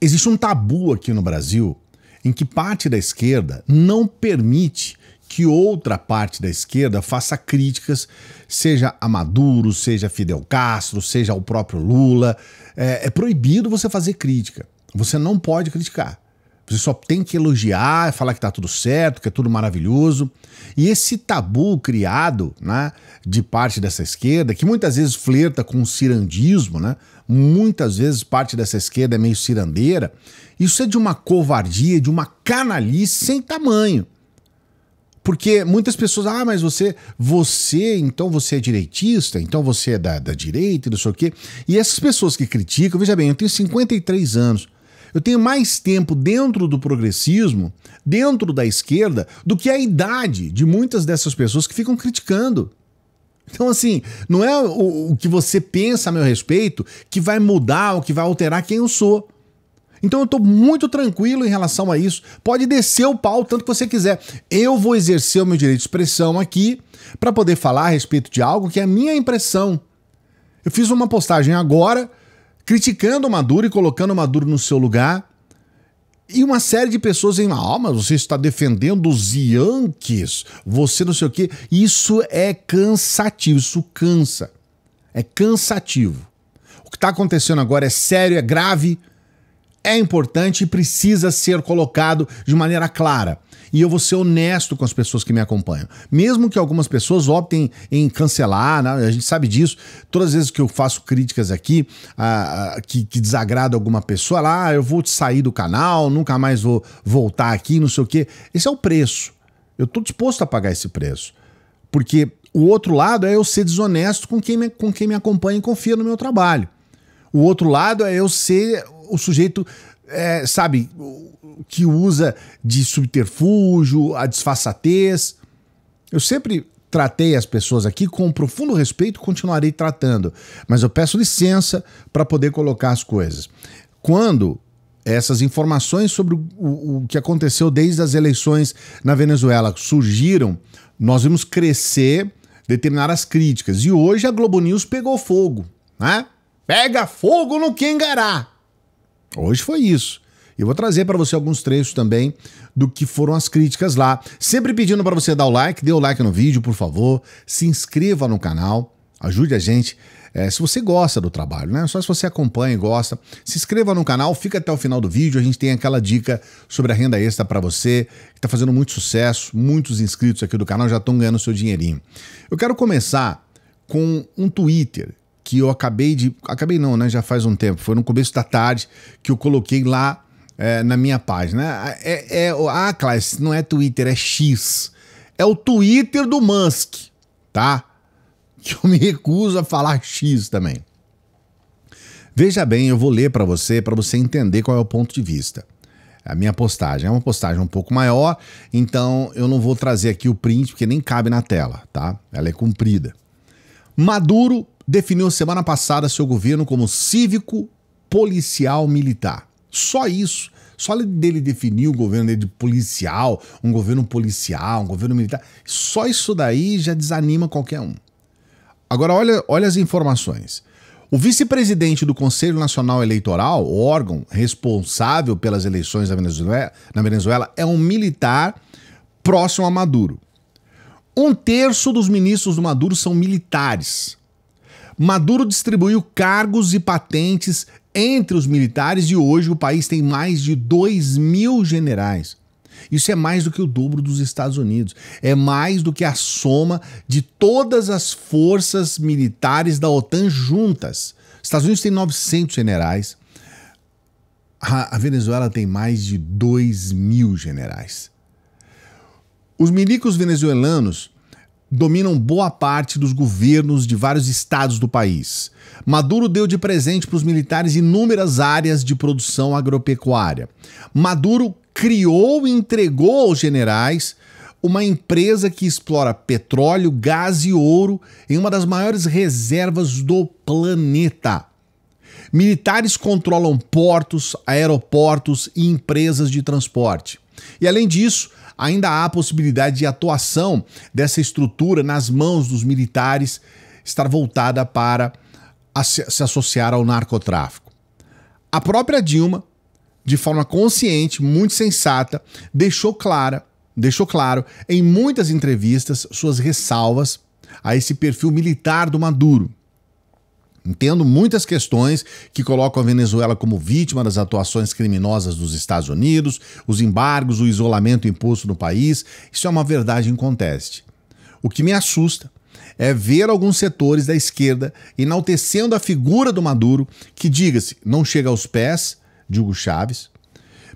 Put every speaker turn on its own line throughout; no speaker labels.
Existe um tabu aqui no Brasil em que parte da esquerda não permite que outra parte da esquerda faça críticas, seja a Maduro, seja a Fidel Castro, seja ao próprio Lula. É, é, proibido você fazer crítica. Você não pode criticar. Você só tem que elogiar, falar que está tudo certo, que é tudo maravilhoso. E esse tabu criado né, de parte dessa esquerda, que muitas vezes flerta com o cirandismo, né? muitas vezes parte dessa esquerda é meio cirandeira, isso é de uma covardia, de uma canalice sem tamanho. Porque muitas pessoas, ah, mas você, você, então você é direitista, então você é da, da direita e não sei o quê. E essas pessoas que criticam, veja bem, eu tenho 53 anos. Eu tenho mais tempo dentro do progressismo, dentro da esquerda, do que a idade de muitas dessas pessoas que ficam criticando. Então, assim, não é o, o que você pensa a meu respeito que vai mudar ou que vai alterar quem eu sou. Então eu estou muito tranquilo em relação a isso. Pode descer o pau tanto que você quiser. Eu vou exercer o meu direito de expressão aqui para poder falar a respeito de algo que é a minha impressão. Eu fiz uma postagem agora criticando o Maduro e colocando o Maduro no seu lugar. E uma série de pessoas em ah, mas você está defendendo os Yankees, você não sei o quê. Isso é cansativo, isso cansa. É cansativo. O que está acontecendo agora é sério, é grave, é importante e precisa ser colocado de maneira clara. E eu vou ser honesto com as pessoas que me acompanham. Mesmo que algumas pessoas optem em cancelar, né? a gente sabe disso. Todas as vezes que eu faço críticas aqui ah, ah, que, que desagrada alguma pessoa, lá ah, eu vou sair do canal, nunca mais vou voltar aqui, não sei o quê. Esse é o preço. Eu estou disposto a pagar esse preço. Porque o outro lado é eu ser desonesto com quem me, com quem me acompanha e confia no meu trabalho. O outro lado é eu ser o sujeito, é, sabe, que usa de subterfúgio, a disfarçatez. Eu sempre tratei as pessoas aqui com um profundo respeito, e continuarei tratando, mas eu peço licença para poder colocar as coisas. Quando essas informações sobre o, o, que aconteceu desde as eleições na Venezuela surgiram, nós vimos crescer determinadas críticas. E hoje a Globo News pegou fogo, né? Pega fogo no Quengará! Hoje foi isso. Eu vou trazer para você alguns trechos também do que foram as críticas lá. Sempre pedindo para você dar o like, dê o like no vídeo, por favor. Se inscreva no canal, ajude a gente. É, se você gosta do trabalho, né? Só se você acompanha e gosta, se inscreva no canal, fica até o final do vídeo. A gente tem aquela dica sobre a renda extra para você, que está fazendo muito sucesso. Muitos inscritos aqui do canal já estão ganhando seu dinheirinho. Eu quero começar com um Twitter que eu acabei de. Acabei não, né? Já faz um tempo. Foi no começo da tarde que eu coloquei lá é, na minha página. É, é, é ah, Class, não é Twitter, é X. É o Twitter do Musk, tá? Que eu me recuso a falar X também. Veja bem, eu vou ler para você, para você entender qual é o ponto de vista a minha postagem. É uma postagem um pouco maior, então eu não vou trazer aqui o print, porque nem cabe na tela, tá? Ela é comprida. Maduro definiu semana passada seu governo como cívico policial militar. Só isso. Só dele definir o governo dele de policial, um governo policial, um governo militar, só isso daí já desanima qualquer um. Agora olha, olha as informações. O vice-presidente do Conselho Nacional Eleitoral, o órgão responsável pelas eleições Venezuela, na Venezuela, é um militar próximo a Maduro. Um terço dos ministros do Maduro são militares. Maduro distribuiu cargos e patentes entre os militares e hoje o país tem mais de 2 mil generais. Isso é mais do que o dobro dos Estados Unidos. É mais do que a soma de todas as forças militares da OTAN juntas. Os Estados Unidos tem 900 generais. A, a Venezuela tem mais de 2 mil generais. Os milicos venezuelanos dominam boa parte dos governos de vários estados do país. Maduro deu de presente para os militares inúmeras áreas de produção agropecuária. Maduro criou e entregou aos generais uma empresa que explora petróleo, gás e ouro em uma das maiores reservas do planeta. Militares controlam portos, aeroportos e empresas de transporte. E além disso, ainda há a possibilidade de atuação dessa estrutura nas mãos dos militares estar voltada para se associar ao narcotráfico. A própria Dilma, de forma consciente, muito sensata, deixou clara, deixou claro em muitas entrevistas suas ressalvas a esse perfil militar do Maduro. Entendo muitas questões que colocam a Venezuela como vítima das atuações criminosas dos Estados Unidos, os embargos, o isolamento imposto no país. Isso é uma verdade inconteste. O que me assusta é ver alguns setores da esquerda enaltecendo a figura do Maduro, que, diga-se, não chega aos pés de Hugo Chávez.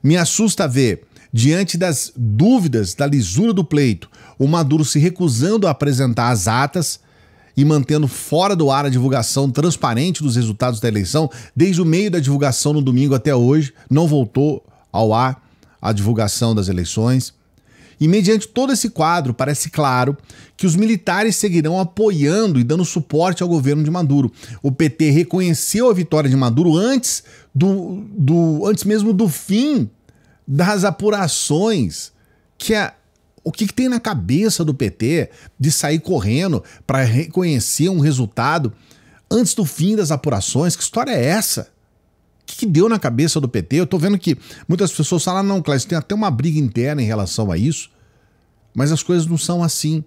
Me assusta ver, diante das dúvidas da lisura do pleito, o Maduro se recusando a apresentar as atas e mantendo fora do ar a divulgação transparente dos resultados da eleição, desde o meio da divulgação no domingo até hoje, não voltou ao ar a divulgação das eleições. E mediante todo esse quadro, parece claro que os militares seguirão apoiando e dando suporte ao governo de Maduro. O PT reconheceu a vitória de Maduro antes do, do antes mesmo do fim das apurações que a, o que, que tem na cabeça do PT de sair correndo para reconhecer um resultado antes do fim das apurações? Que história é essa? O que, que deu na cabeça do PT? Eu estou vendo que muitas pessoas falam, não, Cláudio, tem até uma briga interna em relação a isso, mas as coisas não são assim.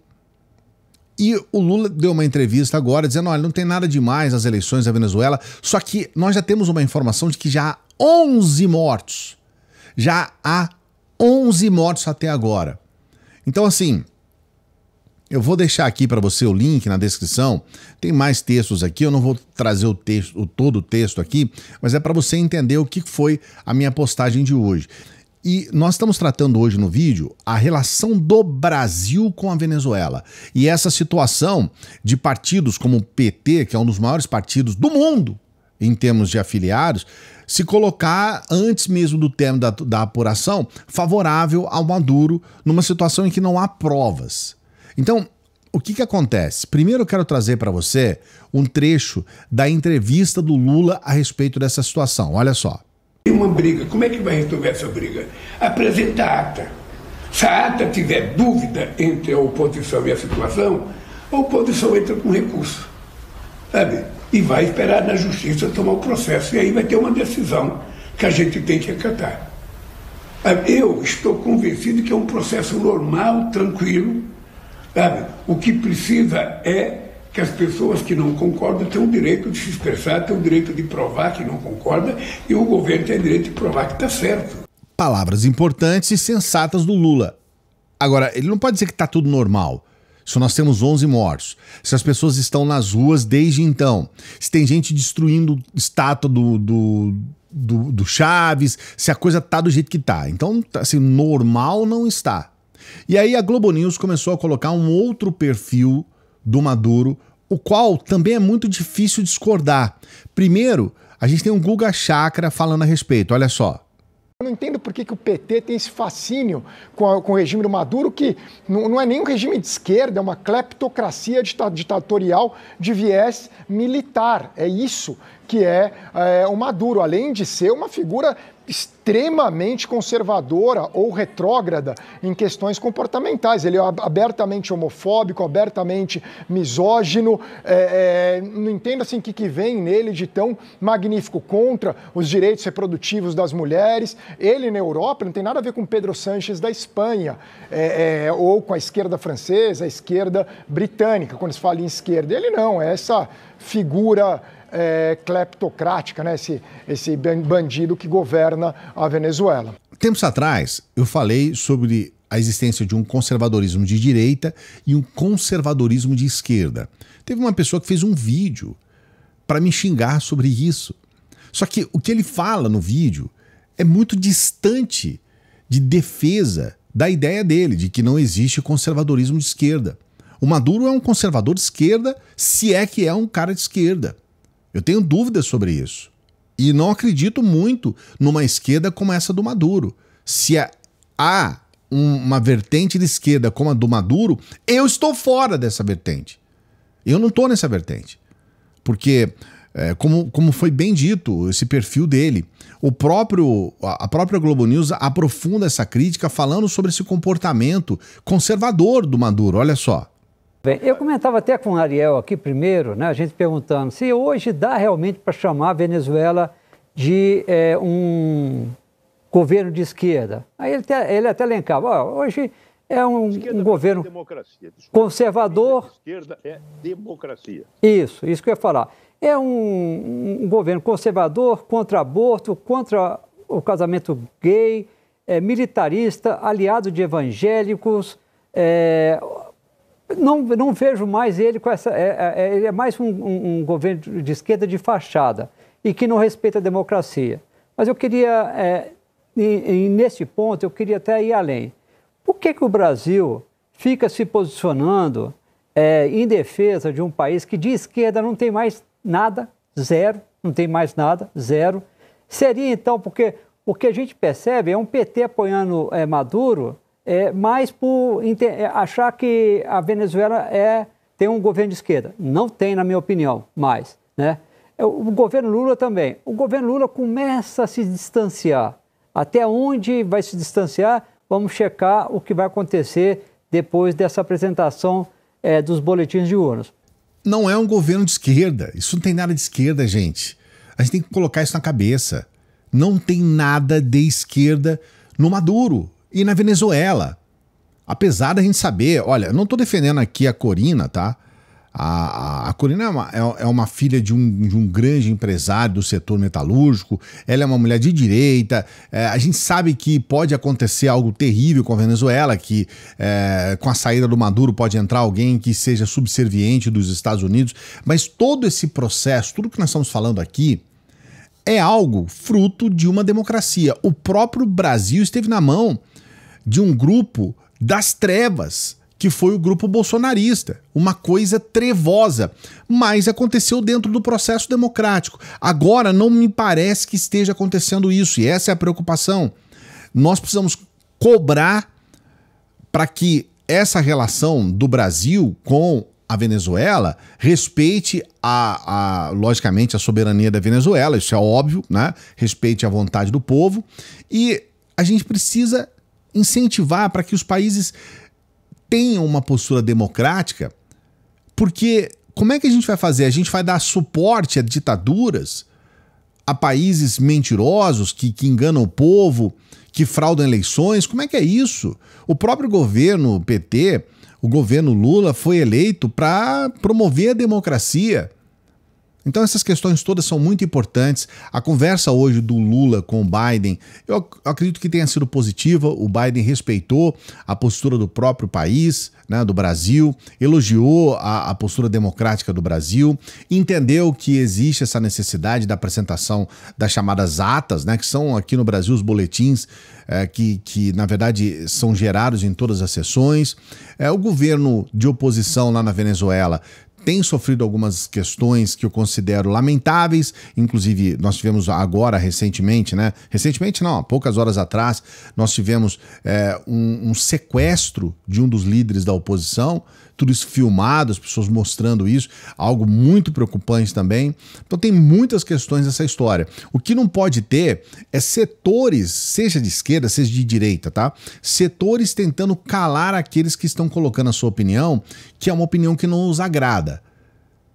E o Lula deu uma entrevista agora dizendo: olha, não tem nada demais as eleições da Venezuela, só que nós já temos uma informação de que já há 11 mortos. Já há 11 mortos até agora. Então, assim, eu vou deixar aqui para você o link na descrição. Tem mais textos aqui, eu não vou trazer o texto, o todo o texto aqui, mas é para você entender o que foi a minha postagem de hoje. E nós estamos tratando hoje no vídeo a relação do Brasil com a Venezuela. E essa situação de partidos como o PT, que é um dos maiores partidos do mundo, em termos de afiliados, se colocar antes mesmo do termo da, da apuração favorável ao Maduro numa situação em que não há provas. Então, o que, que acontece? Primeiro eu quero trazer para você um trecho da entrevista do Lula a respeito dessa situação. Olha só.
Uma briga, como é que vai resolver essa briga? Apresenta a ata. Se a ata tiver dúvida entre a oposição e a situação, a oposição entra com recurso sabe? E vai esperar na justiça tomar o processo, e aí vai ter uma decisão que a gente tem que acatar. Eu estou convencido que é um processo normal, tranquilo, sabe? O que precisa é que as pessoas que não concordam têm o direito de se expressar, têm o direito de provar que não concorda, e o governo tem o direito de provar que está certo.
Palavras importantes e sensatas do Lula. Agora, ele não pode dizer que está tudo normal. Se nós temos 11 mortos, se as pessoas estão nas ruas desde então, se tem gente destruindo estátua do, do, do, do Chaves, se a coisa tá do jeito que tá. Então, tá, assim, normal não está. E aí a Globo News começou a colocar um outro perfil do Maduro, o qual também é muito difícil discordar. Primeiro, a gente tem um Guga Chakra falando a respeito. Olha só não entendo por que, que o PT tem esse fascínio com, a, com o regime do Maduro, que não, não é nem um regime de esquerda, é uma cleptocracia ditatorial de viés militar. É isso que é, é o Maduro, além de ser uma figura extremamente conservadora ou retrógrada em questões comportamentais. Ele é abertamente homofóbico, abertamente misógino. É, é, não entendo assim que que vem nele de tão magnífico contra os direitos reprodutivos das mulheres. Ele na Europa não tem nada a ver com Pedro Sanches da Espanha é, é, ou com a esquerda francesa, a esquerda britânica. Quando se fala em esquerda, ele não. É essa figura é, cleptocrática, né? esse, esse bandido que governa a Venezuela. Tempos atrás, eu falei sobre a existência de um conservadorismo de direita e um conservadorismo de esquerda. Teve uma pessoa que fez um vídeo para me xingar sobre isso. Só que o que ele fala no vídeo é muito distante de defesa da ideia dele de que não existe conservadorismo de esquerda. O Maduro é um conservador de esquerda, se é que é um cara de esquerda. Eu tenho dúvidas sobre isso. E não acredito muito numa esquerda como essa do Maduro. Se é, há uma vertente de esquerda como a do Maduro, eu estou fora dessa vertente. Eu não estou nessa vertente. Porque, é, como, como foi bem dito, esse perfil dele, o próprio, a própria Globo News aprofunda essa crítica falando sobre esse comportamento conservador do Maduro. Olha só.
Bem, eu comentava até com o Ariel aqui primeiro, né, a gente perguntando se hoje dá realmente para chamar a Venezuela de é, um governo de esquerda. Aí ele até, ele até elencava, ó, hoje é um, um governo é conservador. Esquerda é democracia. Isso, isso que eu ia falar. É um, um governo conservador, contra aborto, contra o casamento gay, é, militarista, aliado de evangélicos, é, não, não vejo mais ele com essa. É, é, é ele é mais um, um, um, governo de esquerda de fachada e que não respeita a democracia. Mas eu queria, é, e, e nesse ponto, eu queria até ir além. Por que, que o Brasil fica se posicionando é, em defesa de um país que de esquerda não tem mais nada, zero, não tem mais nada, zero? Seria então porque o que a gente percebe é um PT apoiando é, Maduro é, mais por é, achar que a Venezuela é, tem um governo de esquerda. Não tem, na minha opinião, mais. Né? É, o governo Lula também. O governo Lula começa a se distanciar. Até onde vai se distanciar? Vamos checar o que vai acontecer depois dessa apresentação é, dos boletins de urnas.
Não é um governo de esquerda. Isso não tem nada de esquerda, gente. A gente tem que colocar isso na cabeça. Não tem nada de esquerda no Maduro e na Venezuela. Apesar da gente saber, olha, eu não estou defendendo aqui a Corina, tá? A, a, a Corina é uma, é, é uma filha de um, de um, grande empresário do setor metalúrgico, ela é uma mulher de direita. É, a gente sabe que pode acontecer algo terrível com a Venezuela, que é, com a saída do Maduro pode entrar alguém que seja subserviente dos Estados Unidos, mas todo esse processo, tudo que nós estamos falando aqui, é algo fruto de uma democracia. O próprio Brasil esteve na mão de um grupo das trevas, que foi o grupo bolsonarista. Uma coisa trevosa, mas aconteceu dentro do processo democrático. Agora não me parece que esteja acontecendo isso, e essa é a preocupação. Nós precisamos cobrar para que essa relação do Brasil com a Venezuela respeite a, a, logicamente a soberania da Venezuela, isso é óbvio, né? Respeite a vontade do povo e a gente precisa incentivar para que os países tenham uma postura democrática, porque como é que a gente vai fazer? A gente vai dar suporte a ditaduras, a países mentirosos que, que enganam o povo, que fraudam eleições? Como é que é isso? O próprio governo PT, o governo Lula, foi eleito para promover a democracia então essas questões todas são muito importantes. A conversa hoje do Lula com o Biden, eu acredito que tenha sido positiva. O Biden respeitou a postura do próprio país, né, do Brasil, elogiou a, a postura democrática do Brasil, entendeu que existe essa necessidade da apresentação das chamadas atas, né, que são aqui no Brasil os boletins é, que, que, na verdade, são gerados em todas as sessões. É, o governo de oposição lá na Venezuela tem sofrido algumas questões que eu considero lamentáveis, inclusive nós tivemos agora recentemente, né? Recentemente não, poucas horas atrás, nós tivemos é, um, um sequestro de um dos líderes da oposição, tudo isso filmado, as pessoas mostrando isso, algo muito preocupante também. Então tem muitas questões nessa história. O que não pode ter é setores, seja de esquerda, seja de direita, tá? Setores tentando calar aqueles que estão colocando a sua opinião, que é uma opinião que não os agrada.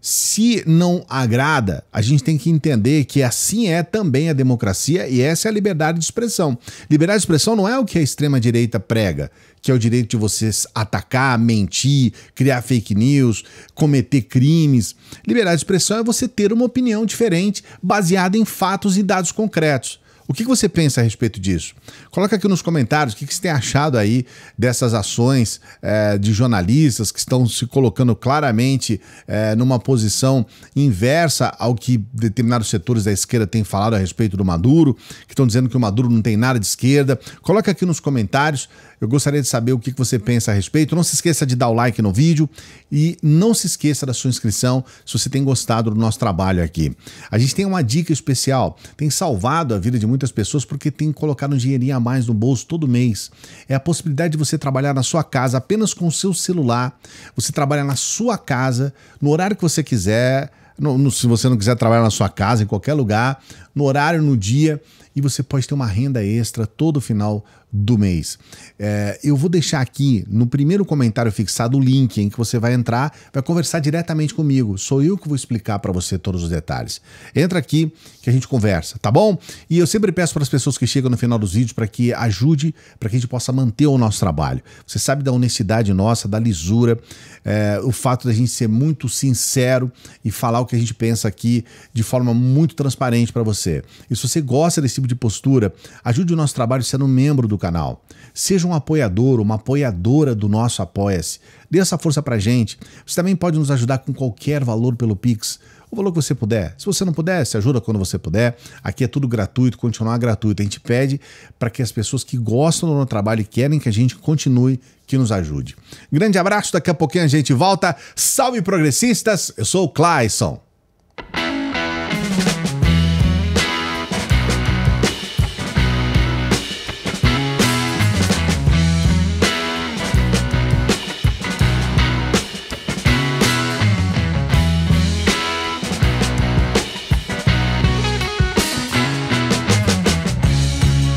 Se não agrada, a gente tem que entender que assim é também a democracia e essa é a liberdade de expressão. Liberdade de expressão não é o que a extrema-direita prega, que é o direito de você atacar, mentir, criar fake news, cometer crimes. Liberdade de expressão é você ter uma opinião diferente baseada em fatos e dados concretos. O que você pensa a respeito disso? Coloca aqui nos comentários o que você tem achado aí dessas ações é, de jornalistas que estão se colocando claramente é, numa posição inversa ao que determinados setores da esquerda têm falado a respeito do Maduro, que estão dizendo que o Maduro não tem nada de esquerda. Coloca aqui nos comentários. Eu gostaria de saber o que você pensa a respeito. Não se esqueça de dar o like no vídeo e não se esqueça da sua inscrição se você tem gostado do nosso trabalho aqui. A gente tem uma dica especial, tem salvado a vida de muitas muitas pessoas porque tem colocado um dinheirinho a mais no bolso todo mês. É a possibilidade de você trabalhar na sua casa apenas com o seu celular. Você trabalha na sua casa, no horário que você quiser. No, no, se você não quiser trabalhar na sua casa, em qualquer lugar, no horário, no dia e você pode ter uma renda extra todo final do mês. É, eu vou deixar aqui no primeiro comentário fixado o link em que você vai entrar, vai conversar diretamente comigo. Sou eu que vou explicar para você todos os detalhes. Entra aqui que a gente conversa, tá bom? E eu sempre peço para as pessoas que chegam no final dos vídeos para que ajude, para que a gente possa manter o nosso trabalho. Você sabe da honestidade nossa, da lisura, é, o fato da gente ser muito sincero e falar o que a gente pensa aqui de forma muito transparente para você. E se você gosta desse tipo de postura, ajude o nosso trabalho sendo um membro do canal. Seja um apoiador, uma apoiadora do nosso Apoia-se. Dê essa força pra gente. Você também pode nos ajudar com qualquer valor pelo Pix o valor que você puder. Se você não puder, se ajuda quando você puder. Aqui é tudo gratuito, continuar gratuito. A gente pede para que as pessoas que gostam do nosso trabalho e querem que a gente continue, que nos ajude. Grande abraço, daqui a pouquinho a gente volta. Salve progressistas, eu sou o Clayson.